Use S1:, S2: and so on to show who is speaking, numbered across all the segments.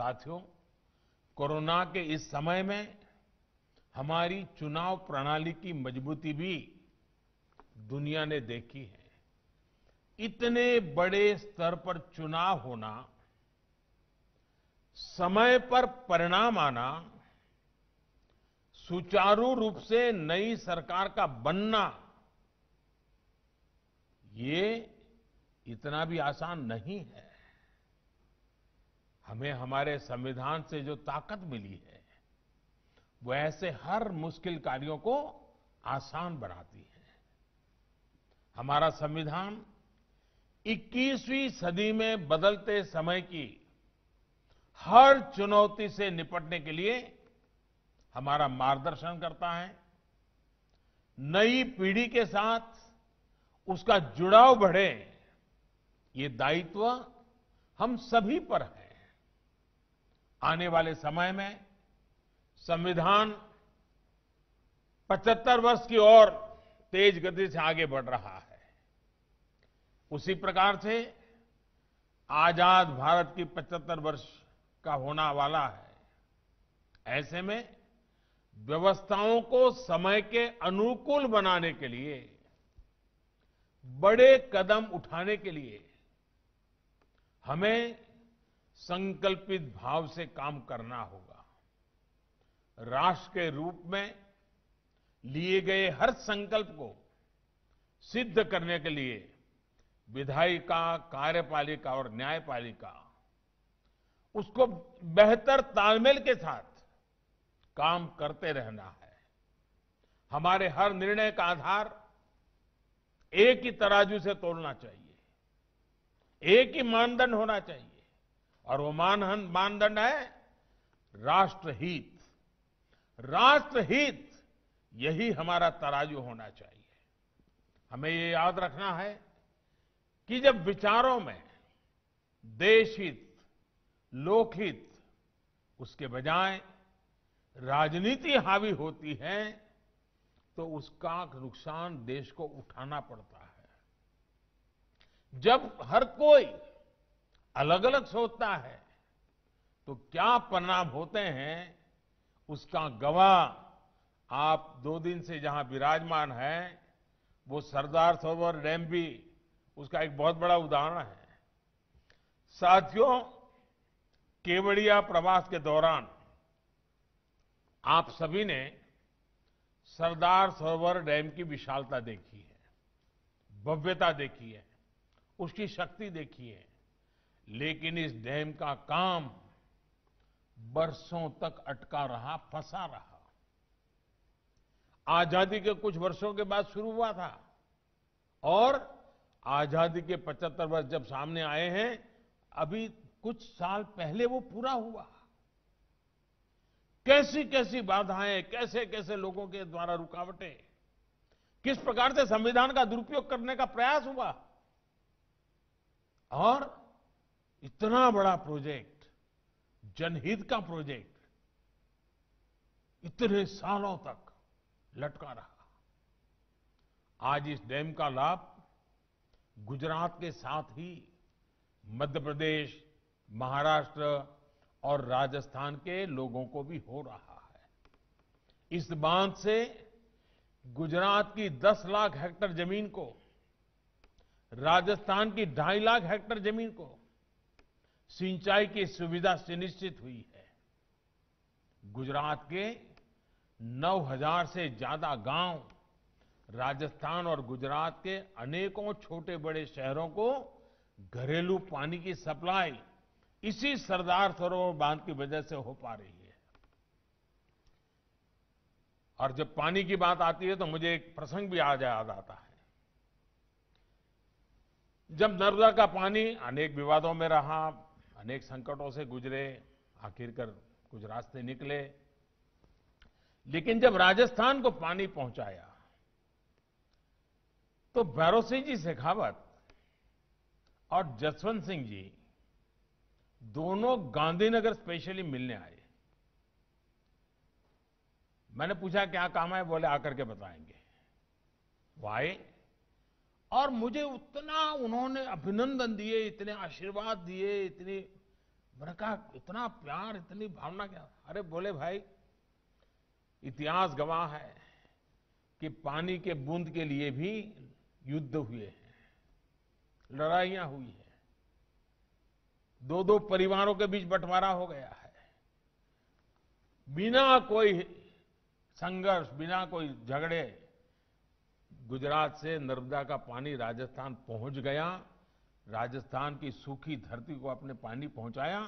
S1: साथियो कोरोना के इस समय में हमारी चुनाव प्रणाली की मजबूती भी दुनिया ने देखी है इतने बड़े स्तर पर चुनाव होना समय पर परिणाम आना सुचारू रूप से नई सरकार का बनना ये इतना भी आसान नहीं है हमें हमारे संविधान से जो ताकत मिली है वो ऐसे हर मुश्किल कार्यों को आसान बनाती है हमारा संविधान 21वीं सदी में बदलते समय की हर चुनौती से निपटने के लिए हमारा मार्गदर्शन करता है नई पीढ़ी के साथ उसका जुड़ाव बढ़े ये दायित्व हम सभी पर है आने वाले समय में संविधान 75 वर्ष की ओर तेज गति से आगे बढ़ रहा है उसी प्रकार से आजाद भारत की 75 वर्ष का होना वाला है ऐसे में व्यवस्थाओं को समय के अनुकूल बनाने के लिए बड़े कदम उठाने के लिए हमें संकल्पित भाव से काम करना होगा राष्ट्र के रूप में लिए गए हर संकल्प को सिद्ध करने के लिए विधायिका कार्यपालिका और न्यायपालिका उसको बेहतर तालमेल के साथ काम करते रहना है हमारे हर निर्णय का आधार एक ही तराजू से तोड़ना चाहिए एक ही मानदंड होना चाहिए और वो मानहन मानदंड है राष्ट्रहित राष्ट्रहित यही हमारा तराजू होना चाहिए हमें ये याद रखना है कि जब विचारों में देशहित लोकहित उसके बजाय राजनीति हावी होती है तो उसका नुकसान देश को उठाना पड़ता है जब हर कोई अलग अलग सोचता है तो क्या परिणाम होते हैं उसका गवाह आप दो दिन से जहां विराजमान है वो सरदार सरोवर डैम भी उसका एक बहुत बड़ा उदाहरण है साथियों केवड़िया प्रवास के दौरान आप सभी ने सरदार सरोवर डैम की विशालता देखी है भव्यता देखी है उसकी शक्ति देखी है लेकिन इस डैम का काम बरसों तक अटका रहा फंसा रहा आजादी के कुछ वर्षों के बाद शुरू हुआ था और आजादी के 75 वर्ष जब सामने आए हैं अभी कुछ साल पहले वो पूरा हुआ कैसी कैसी बाधाएं कैसे कैसे लोगों के द्वारा रुकावटें किस प्रकार से संविधान का दुरुपयोग करने का प्रयास हुआ और इतना बड़ा प्रोजेक्ट जनहित का प्रोजेक्ट इतने सालों तक लटका रहा आज इस डैम का लाभ गुजरात के साथ ही मध्य प्रदेश महाराष्ट्र और राजस्थान के लोगों को भी हो रहा है इस बांध से गुजरात की 10 लाख हेक्टर जमीन को राजस्थान की ढाई लाख हेक्टर जमीन को सिंचाई की सुविधा सुनिश्चित हुई है गुजरात के 9000 से ज्यादा गांव राजस्थान और गुजरात के अनेकों छोटे बड़े शहरों को घरेलू पानी की सप्लाई इसी सरदार सरोवर बांध की वजह से हो पा रही है और जब पानी की बात आती है तो मुझे एक प्रसंग भी आज याद आता है जब नर्मदा का पानी अनेक विवादों में रहा अनेक संकटों से गुजरे आखिरकार कुछ रास्ते निकले लेकिन जब राजस्थान को पानी पहुंचाया तो भैरव सिंह जी शेखावत और जसवंत सिंह जी दोनों गांधीनगर स्पेशली मिलने आए मैंने पूछा क्या काम है बोले आकर के बताएंगे वो आए और मुझे उतना उन्होंने अभिनंदन दिए इतने आशीर्वाद दिए इतनी मैंने कहा इतना प्यार इतनी भावना क्या अरे बोले भाई इतिहास गवाह है कि पानी के बूंद के लिए भी युद्ध हुए हैं लड़ाइयां हुई हैं दो दो परिवारों के बीच बंटवारा हो गया है बिना कोई संघर्ष बिना कोई झगड़े गुजरात से नर्मदा का पानी राजस्थान पहुंच गया राजस्थान की सूखी धरती को अपने पानी पहुंचाया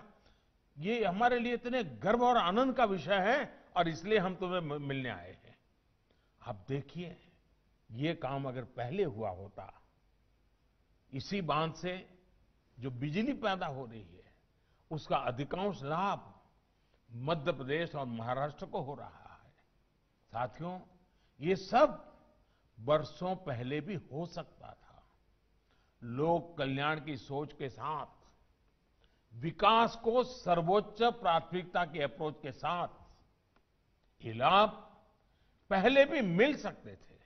S1: ये हमारे लिए इतने गर्व और आनंद का विषय है और इसलिए हम तुम्हें मिलने आए हैं आप देखिए ये काम अगर पहले हुआ होता इसी बांध से जो बिजली पैदा हो रही है उसका अधिकांश लाभ मध्य प्रदेश और महाराष्ट्र को हो रहा है साथियों ये सब वर्षों पहले भी हो सकता था लोक कल्याण की सोच के साथ विकास को सर्वोच्च प्राथमिकता की अप्रोच के साथ ये लाभ पहले भी मिल सकते थे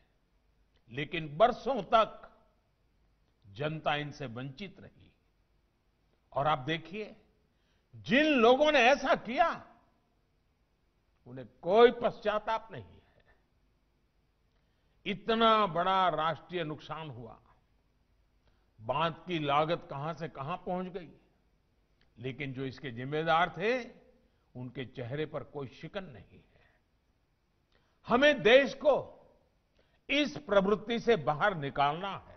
S1: लेकिन बरसों तक जनता इनसे वंचित रही और आप देखिए जिन लोगों ने ऐसा किया उन्हें कोई पश्चाताप नहीं इतना बड़ा राष्ट्रीय नुकसान हुआ बांध की लागत कहां से कहां पहुंच गई लेकिन जो इसके जिम्मेदार थे उनके चेहरे पर कोई शिकन नहीं है हमें देश को इस प्रवृत्ति से बाहर निकालना है